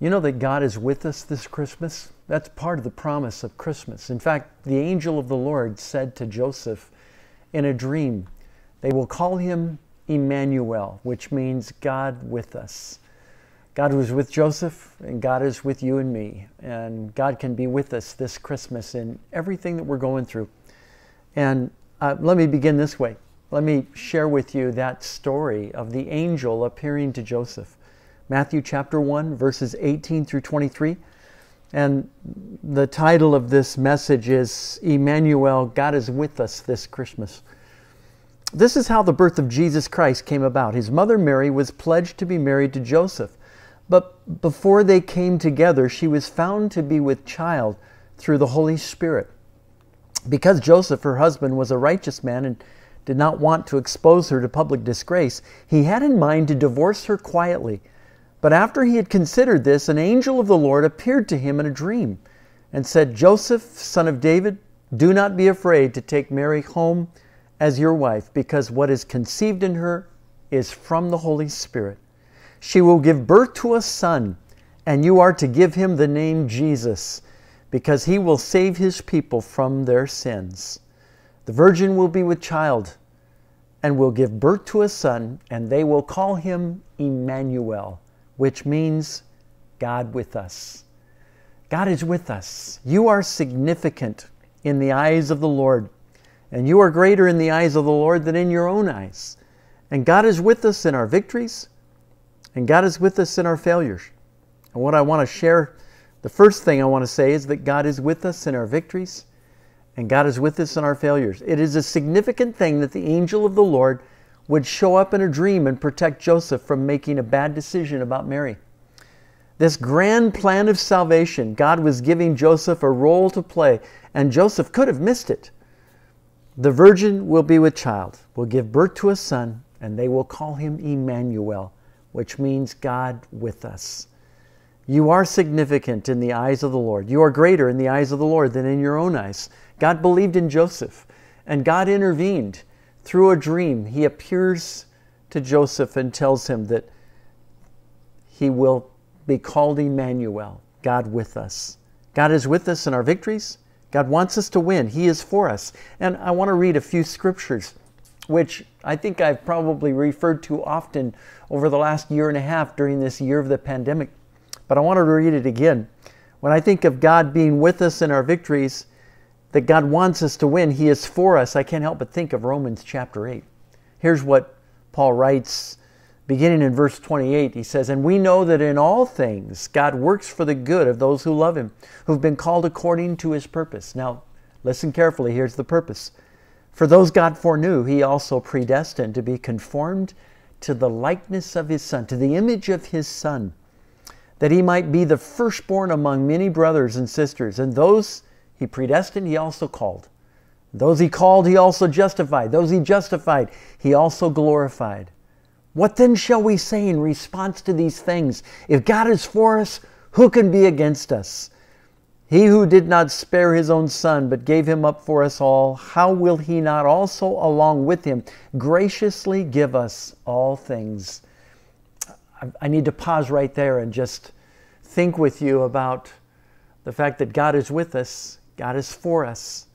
You know that God is with us this Christmas? That's part of the promise of Christmas. In fact, the angel of the Lord said to Joseph in a dream, They will call him Emmanuel, which means God with us. God was with Joseph, and God is with you and me. And God can be with us this Christmas in everything that we're going through. And uh, let me begin this way. Let me share with you that story of the angel appearing to Joseph. Matthew chapter 1, verses 18 through 23. And the title of this message is Emmanuel, God is with us this Christmas. This is how the birth of Jesus Christ came about. His mother Mary was pledged to be married to Joseph, but before they came together, she was found to be with child through the Holy Spirit. Because Joseph, her husband, was a righteous man and did not want to expose her to public disgrace, he had in mind to divorce her quietly but after he had considered this, an angel of the Lord appeared to him in a dream and said, Joseph, son of David, do not be afraid to take Mary home as your wife, because what is conceived in her is from the Holy Spirit. She will give birth to a son, and you are to give him the name Jesus, because he will save his people from their sins. The virgin will be with child and will give birth to a son, and they will call him Emmanuel which means God with us. God is with us. You are significant in the eyes of the Lord, and you are greater in the eyes of the Lord than in your own eyes. And God is with us in our victories, and God is with us in our failures. And what I want to share, the first thing I want to say is that God is with us in our victories, and God is with us in our failures. It is a significant thing that the angel of the Lord would show up in a dream and protect Joseph from making a bad decision about Mary. This grand plan of salvation, God was giving Joseph a role to play, and Joseph could have missed it. The virgin will be with child, will give birth to a son, and they will call him Emmanuel, which means God with us. You are significant in the eyes of the Lord. You are greater in the eyes of the Lord than in your own eyes. God believed in Joseph, and God intervened through a dream, he appears to Joseph and tells him that he will be called Emmanuel, God with us. God is with us in our victories. God wants us to win. He is for us. And I want to read a few scriptures, which I think I've probably referred to often over the last year and a half during this year of the pandemic. But I want to read it again. When I think of God being with us in our victories, that God wants us to win. He is for us. I can't help but think of Romans chapter 8. Here's what Paul writes beginning in verse 28. He says, And we know that in all things God works for the good of those who love him, who've been called according to his purpose. Now, listen carefully. Here's the purpose. For those God foreknew, he also predestined to be conformed to the likeness of his Son, to the image of his Son, that he might be the firstborn among many brothers and sisters. And those he predestined, he also called. Those he called, he also justified. Those he justified, he also glorified. What then shall we say in response to these things? If God is for us, who can be against us? He who did not spare his own son, but gave him up for us all, how will he not also, along with him, graciously give us all things? I need to pause right there and just think with you about the fact that God is with us God is for us.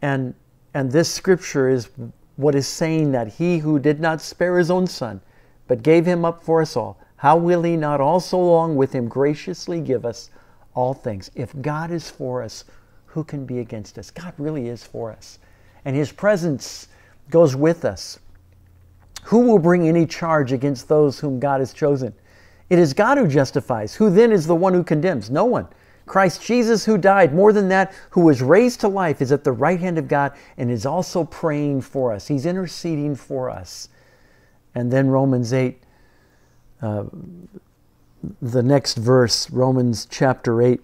And, and this scripture is what is saying that he who did not spare his own son, but gave him up for us all, how will he not also along with him graciously give us all things? If God is for us, who can be against us? God really is for us. And his presence goes with us. Who will bring any charge against those whom God has chosen? It is God who justifies. Who then is the one who condemns? No one. Christ Jesus, who died, more than that, who was raised to life, is at the right hand of God and is also praying for us. He's interceding for us. And then Romans 8, uh, the next verse, Romans chapter 8.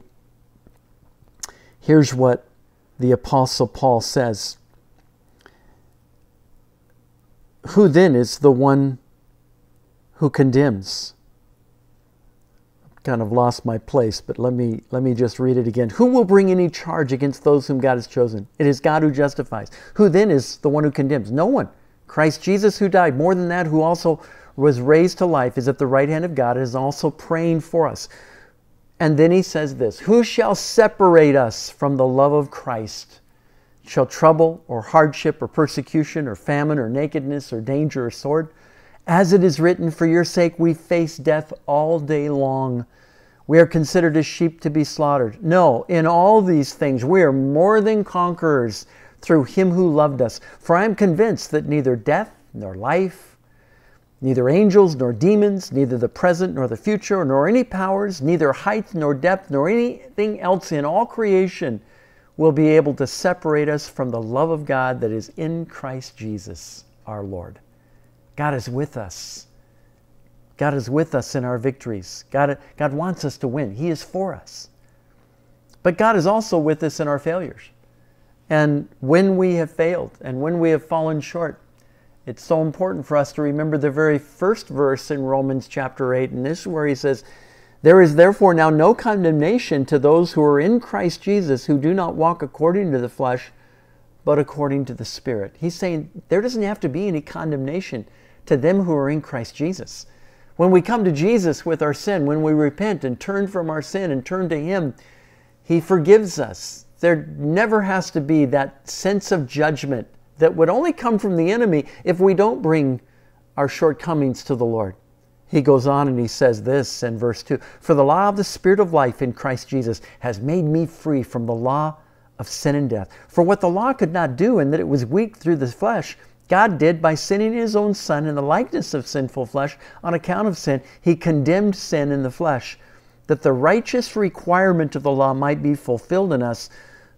Here's what the Apostle Paul says Who then is the one who condemns? kind of lost my place, but let me let me just read it again. Who will bring any charge against those whom God has chosen? It is God who justifies. Who then is the one who condemns? No one. Christ Jesus who died, more than that, who also was raised to life, is at the right hand of God and is also praying for us. And then he says this, who shall separate us from the love of Christ? Shall trouble or hardship or persecution or famine or nakedness or danger or sword? As it is written, For your sake we face death all day long. We are considered as sheep to be slaughtered. No, in all these things we are more than conquerors through him who loved us. For I am convinced that neither death nor life, neither angels nor demons, neither the present nor the future, nor any powers, neither height nor depth, nor anything else in all creation will be able to separate us from the love of God that is in Christ Jesus our Lord. God is with us. God is with us in our victories. God, God wants us to win. He is for us. But God is also with us in our failures. And when we have failed and when we have fallen short, it's so important for us to remember the very first verse in Romans chapter 8. And this is where he says, There is therefore now no condemnation to those who are in Christ Jesus who do not walk according to the flesh, but according to the Spirit. He's saying there doesn't have to be any condemnation to them who are in Christ Jesus. When we come to Jesus with our sin, when we repent and turn from our sin and turn to Him, He forgives us. There never has to be that sense of judgment that would only come from the enemy if we don't bring our shortcomings to the Lord. He goes on and he says this in verse 2 For the law of the Spirit of life in Christ Jesus has made me free from the law of sin and death. For what the law could not do, in that it was weak through the flesh, God did by sending his own Son in the likeness of sinful flesh on account of sin. He condemned sin in the flesh, that the righteous requirement of the law might be fulfilled in us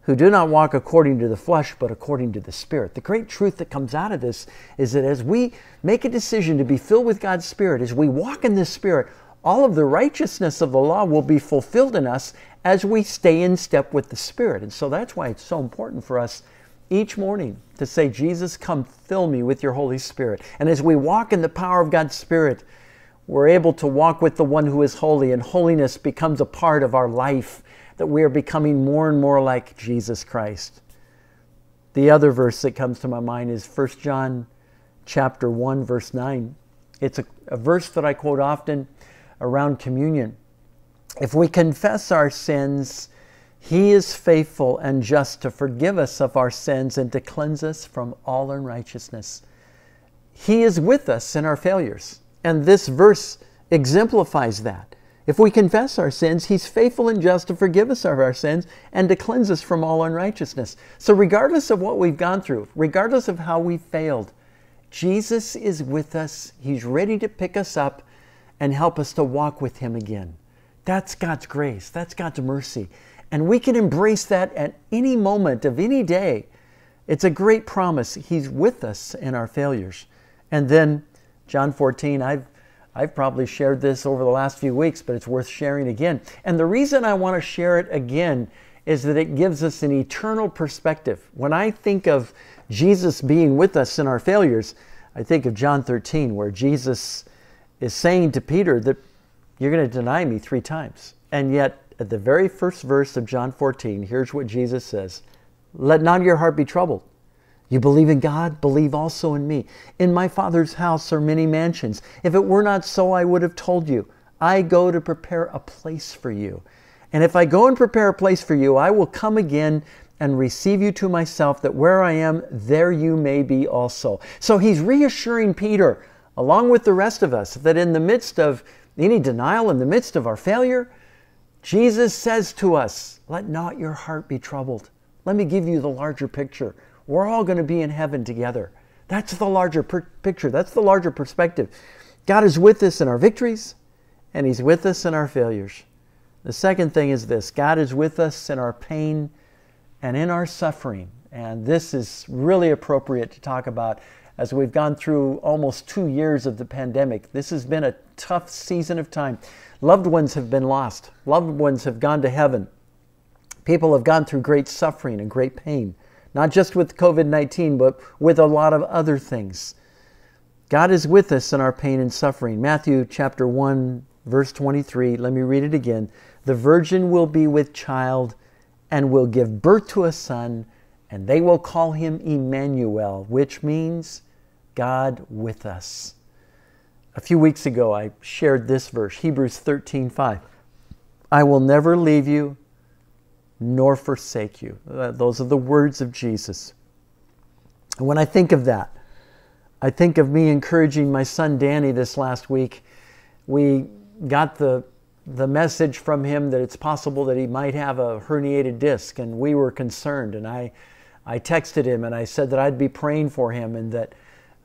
who do not walk according to the flesh, but according to the Spirit. The great truth that comes out of this is that as we make a decision to be filled with God's Spirit, as we walk in this Spirit, all of the righteousness of the law will be fulfilled in us as we stay in step with the Spirit. And so that's why it's so important for us each morning to say, Jesus, come fill me with your Holy Spirit. And as we walk in the power of God's Spirit, we're able to walk with the one who is holy, and holiness becomes a part of our life, that we are becoming more and more like Jesus Christ. The other verse that comes to my mind is 1 John chapter 1, verse 9. It's a, a verse that I quote often around communion. If we confess our sins, he is faithful and just to forgive us of our sins and to cleanse us from all unrighteousness. He is with us in our failures. And this verse exemplifies that. If we confess our sins, He's faithful and just to forgive us of our sins and to cleanse us from all unrighteousness. So, regardless of what we've gone through, regardless of how we failed, Jesus is with us. He's ready to pick us up and help us to walk with Him again. That's God's grace, that's God's mercy. And we can embrace that at any moment of any day. It's a great promise. He's with us in our failures. And then John 14, I've I've probably shared this over the last few weeks, but it's worth sharing again. And the reason I want to share it again is that it gives us an eternal perspective. When I think of Jesus being with us in our failures, I think of John 13, where Jesus is saying to Peter that you're going to deny me three times. And yet at the very first verse of John 14, here's what Jesus says Let not your heart be troubled. You believe in God, believe also in me. In my Father's house are many mansions. If it were not so, I would have told you. I go to prepare a place for you. And if I go and prepare a place for you, I will come again and receive you to myself, that where I am, there you may be also. So he's reassuring Peter, along with the rest of us, that in the midst of any denial, in the midst of our failure, Jesus says to us, Let not your heart be troubled. Let me give you the larger picture. We're all going to be in heaven together. That's the larger per- picture, that's the larger perspective. God is with us in our victories, and He's with us in our failures. The second thing is this God is with us in our pain and in our suffering. And this is really appropriate to talk about as we've gone through almost two years of the pandemic. This has been a tough season of time. Loved ones have been lost, loved ones have gone to heaven. People have gone through great suffering and great pain, not just with COVID 19, but with a lot of other things. God is with us in our pain and suffering. Matthew chapter 1, verse 23, let me read it again. The virgin will be with child and will give birth to a son, and they will call him Emmanuel, which means God with us. A few weeks ago, I shared this verse, Hebrews 13 5. I will never leave you nor forsake you. Uh, those are the words of Jesus. And when I think of that, I think of me encouraging my son Danny this last week. We got the, the message from him that it's possible that he might have a herniated disc, and we were concerned. And I, I texted him and I said that I'd be praying for him and that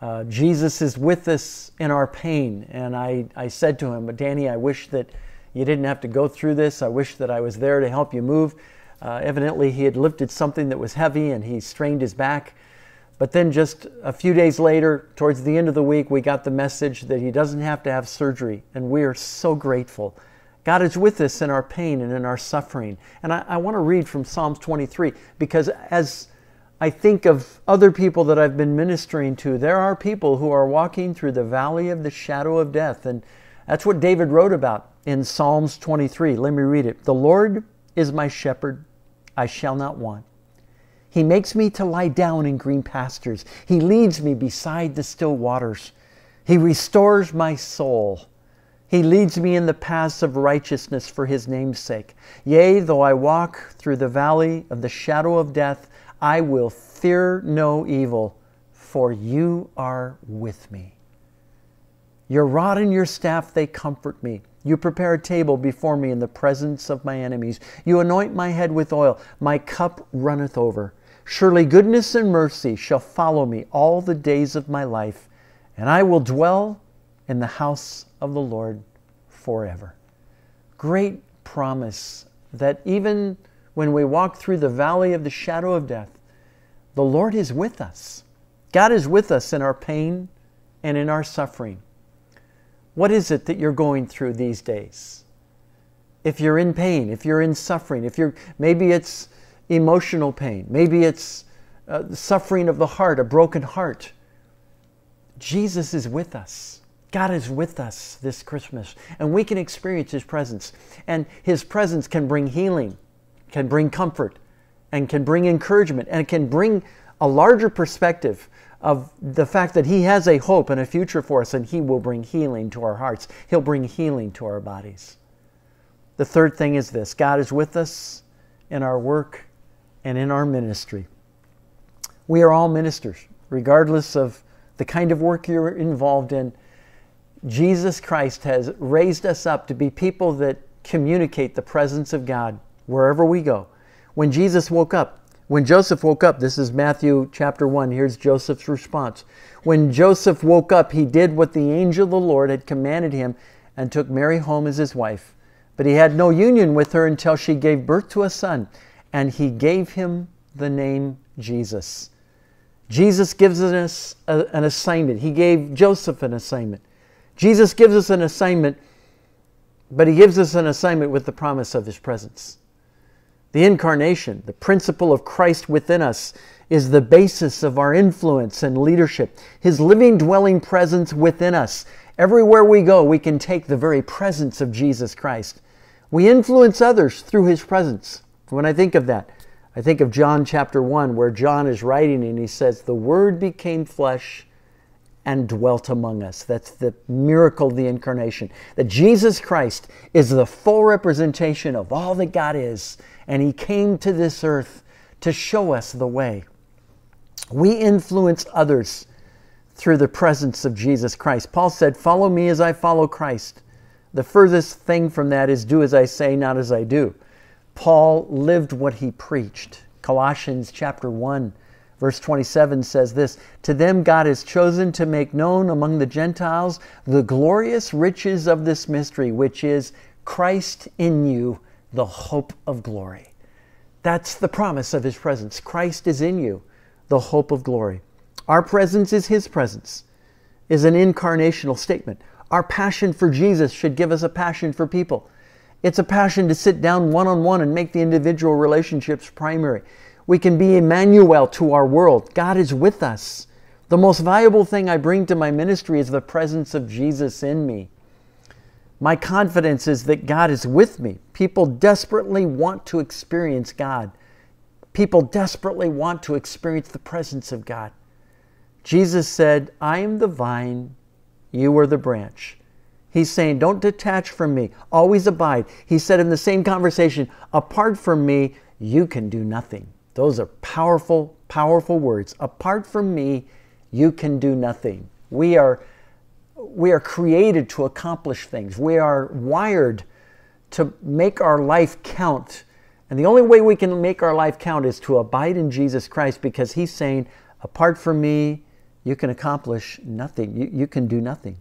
uh, Jesus is with us in our pain. And I, I said to him, Danny, I wish that you didn't have to go through this. I wish that I was there to help you move. Uh, evidently, he had lifted something that was heavy and he strained his back. But then, just a few days later, towards the end of the week, we got the message that he doesn't have to have surgery. And we are so grateful. God is with us in our pain and in our suffering. And I, I want to read from Psalms 23 because as I think of other people that I've been ministering to. There are people who are walking through the valley of the shadow of death. And that's what David wrote about in Psalms 23. Let me read it. The Lord is my shepherd, I shall not want. He makes me to lie down in green pastures. He leads me beside the still waters. He restores my soul. He leads me in the paths of righteousness for his name's sake. Yea, though I walk through the valley of the shadow of death, I will fear no evil, for you are with me. Your rod and your staff, they comfort me. You prepare a table before me in the presence of my enemies. You anoint my head with oil. My cup runneth over. Surely goodness and mercy shall follow me all the days of my life, and I will dwell in the house of the Lord forever. Great promise that even when we walk through the valley of the shadow of death, the Lord is with us. God is with us in our pain and in our suffering. What is it that you're going through these days? If you're in pain, if you're in suffering, if you're maybe it's emotional pain, maybe it's uh, suffering of the heart, a broken heart. Jesus is with us. God is with us this Christmas, and we can experience His presence. And His presence can bring healing can bring comfort and can bring encouragement and can bring a larger perspective of the fact that He has a hope and a future for us, and He will bring healing to our hearts. He'll bring healing to our bodies. The third thing is this God is with us in our work and in our ministry. We are all ministers, regardless of the kind of work you're involved in. Jesus Christ has raised us up to be people that communicate the presence of God wherever we go. When Jesus woke up, when Joseph woke up, this is Matthew chapter 1, here's Joseph's response. When Joseph woke up, he did what the angel of the Lord had commanded him and took Mary home as his wife. But he had no union with her until she gave birth to a son, and he gave him the name Jesus. Jesus gives us an assignment. He gave Joseph an assignment. Jesus gives us an assignment, but he gives us an assignment with the promise of his presence. The incarnation, the principle of Christ within us, is the basis of our influence and leadership. His living, dwelling presence within us. Everywhere we go, we can take the very presence of Jesus Christ. We influence others through his presence. When I think of that, I think of John chapter 1, where John is writing and he says, The Word became flesh and dwelt among us. That's the miracle of the incarnation. That Jesus Christ is the full representation of all that God is, and He came to this earth to show us the way. We influence others through the presence of Jesus Christ. Paul said, Follow me as I follow Christ. The furthest thing from that is do as I say, not as I do. Paul lived what he preached. Colossians chapter 1 Verse 27 says this To them God has chosen to make known among the Gentiles the glorious riches of this mystery, which is Christ in you, the hope of glory. That's the promise of his presence. Christ is in you, the hope of glory. Our presence is his presence, is an incarnational statement. Our passion for Jesus should give us a passion for people. It's a passion to sit down one on one and make the individual relationships primary. We can be Emmanuel to our world. God is with us. The most valuable thing I bring to my ministry is the presence of Jesus in me. My confidence is that God is with me. People desperately want to experience God. People desperately want to experience the presence of God. Jesus said, I am the vine, you are the branch. He's saying, Don't detach from me, always abide. He said in the same conversation, Apart from me, you can do nothing. Those are powerful, powerful words. Apart from me, you can do nothing. We are, we are created to accomplish things. We are wired to make our life count. And the only way we can make our life count is to abide in Jesus Christ because He's saying, apart from me, you can accomplish nothing. You, you can do nothing.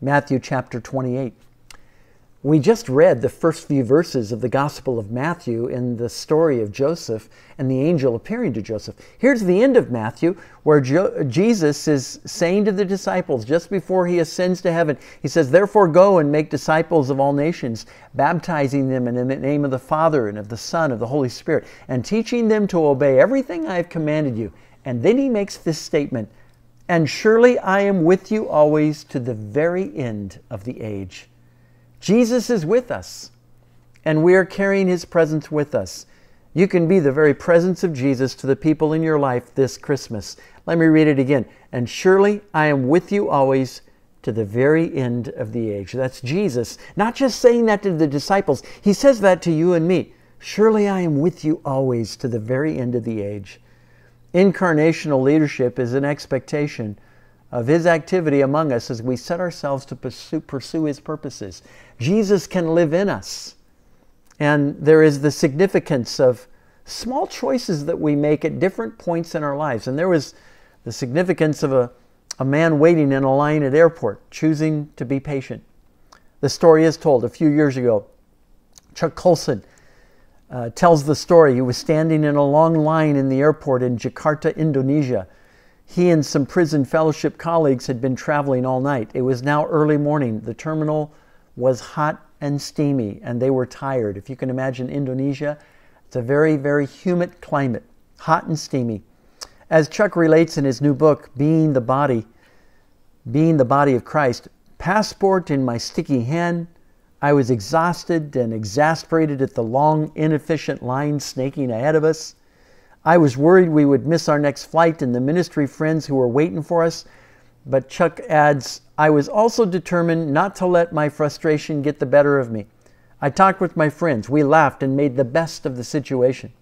Matthew chapter 28. We just read the first few verses of the Gospel of Matthew in the story of Joseph and the angel appearing to Joseph. Here's the end of Matthew, where jo- Jesus is saying to the disciples just before he ascends to heaven, He says, Therefore go and make disciples of all nations, baptizing them in the name of the Father and of the Son, of the Holy Spirit, and teaching them to obey everything I have commanded you. And then he makes this statement, And surely I am with you always to the very end of the age. Jesus is with us, and we are carrying his presence with us. You can be the very presence of Jesus to the people in your life this Christmas. Let me read it again. And surely I am with you always to the very end of the age. That's Jesus. Not just saying that to the disciples, he says that to you and me. Surely I am with you always to the very end of the age. Incarnational leadership is an expectation of his activity among us as we set ourselves to pursue, pursue his purposes. Jesus can live in us. And there is the significance of small choices that we make at different points in our lives. And there was the significance of a, a man waiting in a line at airport, choosing to be patient. The story is told a few years ago. Chuck Colson uh, tells the story. He was standing in a long line in the airport in Jakarta, Indonesia, he and some prison fellowship colleagues had been traveling all night. It was now early morning. The terminal was hot and steamy, and they were tired. If you can imagine Indonesia, it's a very, very humid climate, hot and steamy. As Chuck relates in his new book, Being the Body, Being the Body of Christ, passport in my sticky hand, I was exhausted and exasperated at the long, inefficient line snaking ahead of us. I was worried we would miss our next flight and the ministry friends who were waiting for us. But Chuck adds, I was also determined not to let my frustration get the better of me. I talked with my friends. We laughed and made the best of the situation.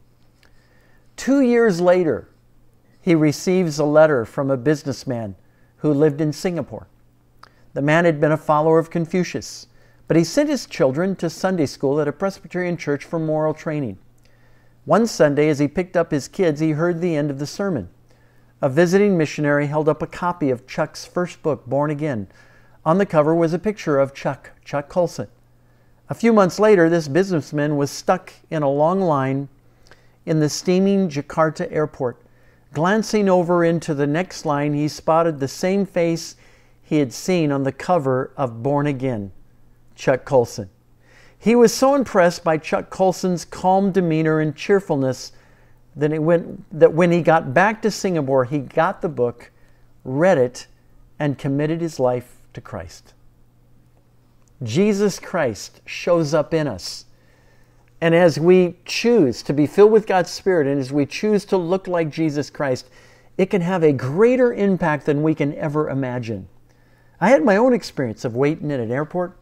Two years later, he receives a letter from a businessman who lived in Singapore. The man had been a follower of Confucius, but he sent his children to Sunday school at a Presbyterian church for moral training. One Sunday, as he picked up his kids, he heard the end of the sermon. A visiting missionary held up a copy of Chuck's first book, Born Again. On the cover was a picture of Chuck, Chuck Colson. A few months later, this businessman was stuck in a long line in the steaming Jakarta airport. Glancing over into the next line, he spotted the same face he had seen on the cover of Born Again, Chuck Colson. He was so impressed by Chuck Colson's calm demeanor and cheerfulness that, it went, that when he got back to Singapore, he got the book, read it, and committed his life to Christ. Jesus Christ shows up in us. And as we choose to be filled with God's Spirit and as we choose to look like Jesus Christ, it can have a greater impact than we can ever imagine. I had my own experience of waiting at an airport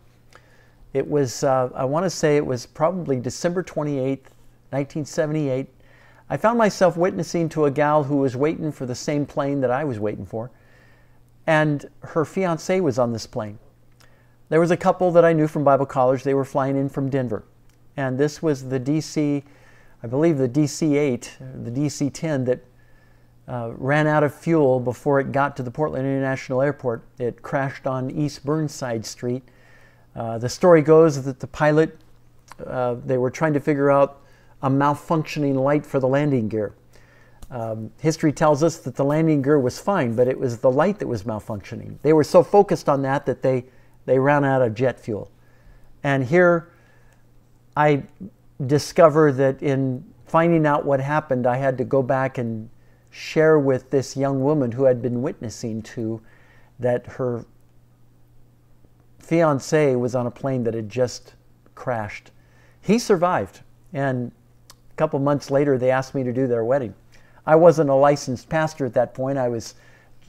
it was, uh, I want to say it was probably December 28th, 1978. I found myself witnessing to a gal who was waiting for the same plane that I was waiting for. And her fiance was on this plane. There was a couple that I knew from Bible college. They were flying in from Denver. And this was the DC, I believe the DC 8, the DC 10 that uh, ran out of fuel before it got to the Portland International Airport. It crashed on East Burnside Street uh, the story goes that the pilot, uh, they were trying to figure out a malfunctioning light for the landing gear. Um, history tells us that the landing gear was fine, but it was the light that was malfunctioning. They were so focused on that that they, they ran out of jet fuel. And here I discover that in finding out what happened, I had to go back and share with this young woman who had been witnessing to that her fiance was on a plane that had just crashed. He survived, and a couple months later, they asked me to do their wedding. I wasn't a licensed pastor at that point. I was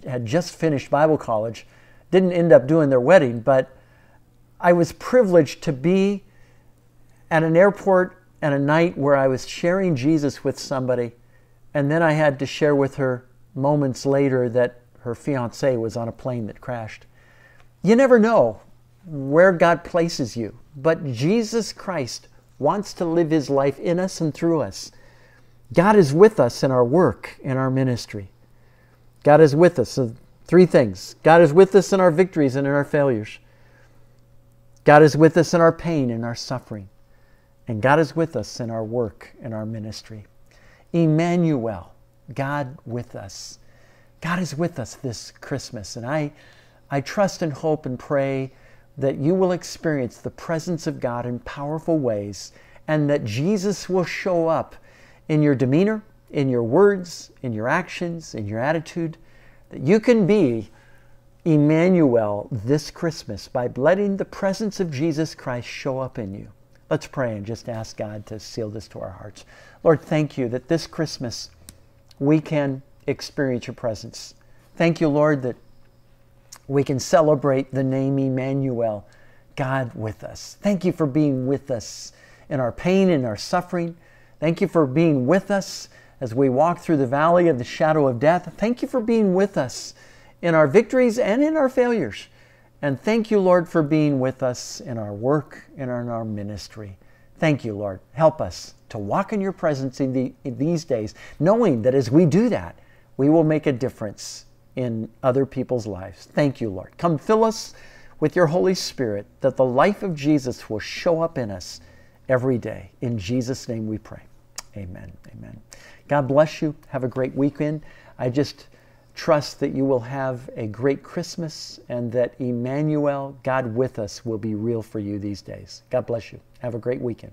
had just finished Bible college. Didn't end up doing their wedding, but I was privileged to be at an airport and a night where I was sharing Jesus with somebody, and then I had to share with her moments later that her fiance was on a plane that crashed. You never know where God places you. But Jesus Christ wants to live his life in us and through us. God is with us in our work, in our ministry. God is with us. So three things God is with us in our victories and in our failures. God is with us in our pain and our suffering. And God is with us in our work and our ministry. Emmanuel, God with us. God is with us this Christmas. And I, I trust and hope and pray that you will experience the presence of God in powerful ways and that Jesus will show up in your demeanor, in your words, in your actions, in your attitude, that you can be Emmanuel this Christmas by letting the presence of Jesus Christ show up in you. Let's pray and just ask God to seal this to our hearts. Lord, thank you that this Christmas we can experience your presence. Thank you, Lord, that we can celebrate the name Emmanuel, God with us. Thank you for being with us in our pain and our suffering. Thank you for being with us as we walk through the valley of the shadow of death. Thank you for being with us in our victories and in our failures. And thank you, Lord, for being with us in our work and in our ministry. Thank you, Lord. Help us to walk in your presence in, the, in these days, knowing that as we do that, we will make a difference in other people's lives. Thank you, Lord. Come fill us with your Holy Spirit that the life of Jesus will show up in us every day. In Jesus' name we pray. Amen. Amen. God bless you. Have a great weekend. I just trust that you will have a great Christmas and that Emmanuel, God with us, will be real for you these days. God bless you. Have a great weekend.